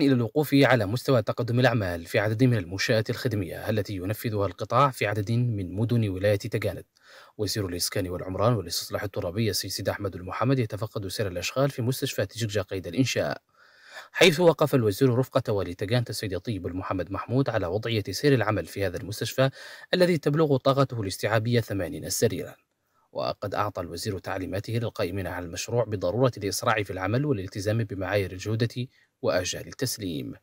إلى الوقوف على مستوى تقدم الأعمال في عدد من المنشآت الخدمية التي ينفذها القطاع في عدد من مدن ولاية تجاند وزير الإسكان والعمران والاستصلاح الترابي السيد أحمد المحمد يتفقد سير الأشغال في مستشفى تججا قيد الإنشاء حيث وقف الوزير رفقة والي تجانت السيد طيب المحمد محمود على وضعية سير العمل في هذا المستشفى الذي تبلغ طاقته الاستيعابية 80 سريراً وقد أعطى الوزير تعليماته للقائمين على المشروع بضرورة الإسراع في العمل والالتزام بمعايير الجودة وآجال التسليم.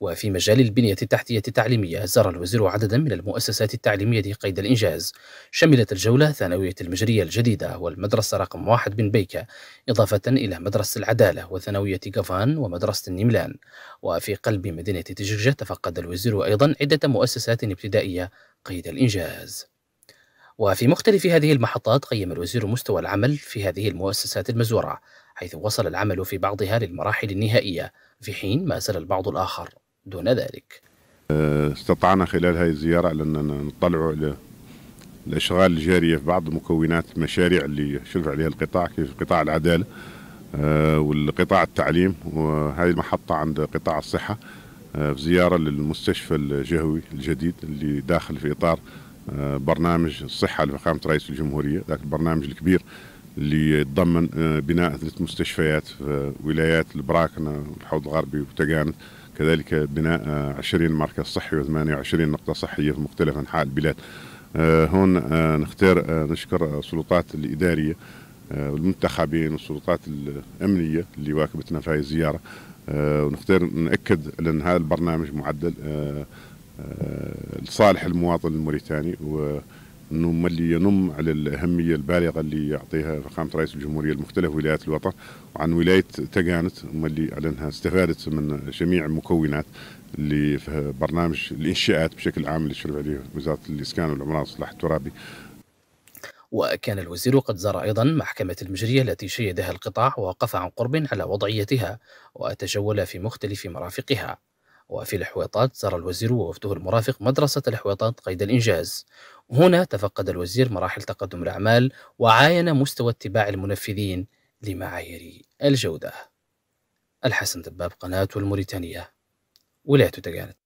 وفي مجال البنية التحتية التعليمية زار الوزير عددا من المؤسسات التعليمية قيد الإنجاز شملت الجولة ثانوية المجرية الجديدة والمدرسة رقم واحد بن بيكة إضافة إلى مدرسة العدالة وثانوية قفان ومدرسة النملان وفي قلب مدينة تجرجة تفقد الوزير أيضا عدة مؤسسات ابتدائية قيد الإنجاز وفي مختلف هذه المحطات قيم الوزير مستوى العمل في هذه المؤسسات المزورة حيث وصل العمل في بعضها للمراحل النهائية في حين ما زال البعض الآخر دون ذلك آه، استطعنا خلال هذه الزيارة أن نطلعوا على الأشغال الجارية في بعض مكونات المشاريع اللي شرف عليها القطاع كيف قطاع العدالة آه، والقطاع التعليم وهذه المحطة عند قطاع الصحة آه، في زيارة للمستشفى الجهوي الجديد اللي داخل في إطار آه، برنامج الصحة لفخامة رئيس الجمهورية ذاك البرنامج الكبير اللي يتضمن آه، بناء ثلاث مستشفيات في ولايات البراكنة والحوض الغربي وتقانت كذلك بناء 20 آه، مركز صحي و28 نقطة صحية في مختلف أنحاء البلاد هون نختار نشكر السلطات الإدارية والمنتخبين والسلطات الأمنية اللي واكبتنا في هذه الزيارة ونختار نأكد أن هذا البرنامج معدل لصالح المواطن الموريتاني وانه ملي ينم على الاهميه البالغه اللي يعطيها فخامه رئيس الجمهوريه لمختلف ولايات الوطن وعن ولايه تقانت ملي على انها استفادت من جميع المكونات اللي في برنامج الانشاءات بشكل عام اللي تشرف عليه وزاره الاسكان والعمران والصلاح الترابي وكان الوزير قد زار أيضا محكمة المجرية التي شيدها القطاع ووقف عن قرب على وضعيتها وتجول في مختلف مرافقها وفي الحويطات زار الوزير ووفده المرافق مدرسة الحويطات قيد الإنجاز هنا تفقد الوزير مراحل تقدم الأعمال وعاين مستوى اتباع المنفذين لمعايير الجودة الحسن دباب قناة الموريتانية ولاية تجانت